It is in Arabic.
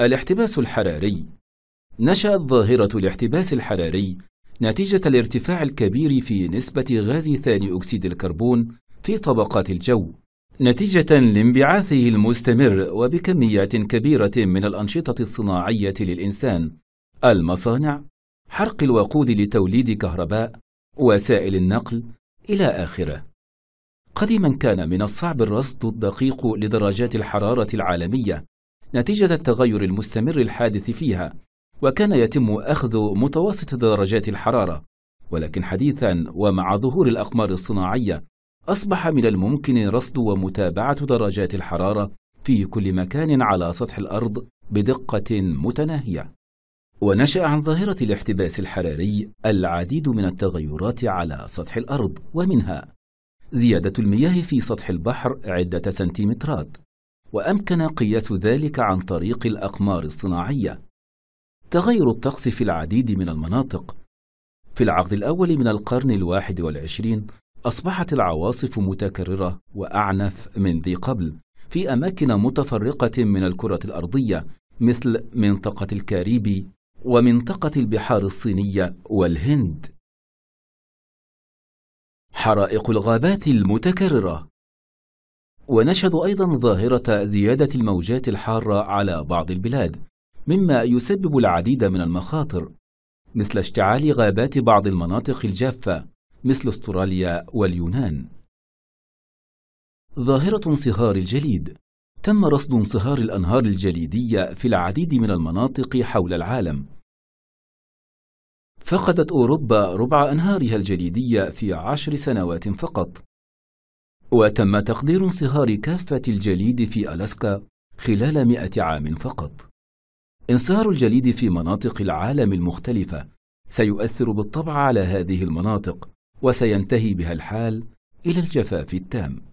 الاحتباس الحراري نشأت ظاهرة الاحتباس الحراري نتيجة الارتفاع الكبير في نسبة غاز ثاني أكسيد الكربون في طبقات الجو نتيجة لانبعاثه المستمر وبكميات كبيرة من الأنشطة الصناعية للإنسان المصانع، حرق الوقود لتوليد كهرباء، وسائل النقل، إلى آخره. قديما كان من الصعب الرصد الدقيق لدرجات الحرارة العالمية نتيجة التغير المستمر الحادث فيها وكان يتم أخذ متوسط درجات الحرارة ولكن حديثا ومع ظهور الأقمار الصناعية أصبح من الممكن رصد ومتابعة درجات الحرارة في كل مكان على سطح الأرض بدقة متناهية ونشأ عن ظاهرة الاحتباس الحراري العديد من التغيرات على سطح الأرض ومنها زيادة المياه في سطح البحر عدة سنتيمترات وأمكن قياس ذلك عن طريق الأقمار الصناعية تغير الطقس في العديد من المناطق في العقد الأول من القرن الواحد والعشرين أصبحت العواصف متكررة وأعنف من ذي قبل في أماكن متفرقة من الكرة الأرضية مثل منطقة الكاريبي ومنطقة البحار الصينية والهند حرائق الغابات المتكررة ونشهد أيضا ظاهرة زيادة الموجات الحارة على بعض البلاد مما يسبب العديد من المخاطر مثل اشتعال غابات بعض المناطق الجافة مثل استراليا واليونان ظاهرة انصهار الجليد تم رصد انصهار الأنهار الجليدية في العديد من المناطق حول العالم فقدت أوروبا ربع أنهارها الجليدية في عشر سنوات فقط وتم تقدير انصهار كافة الجليد في ألاسكا خلال مئة عام فقط انصهار الجليد في مناطق العالم المختلفة سيؤثر بالطبع على هذه المناطق وسينتهي بها الحال إلى الجفاف التام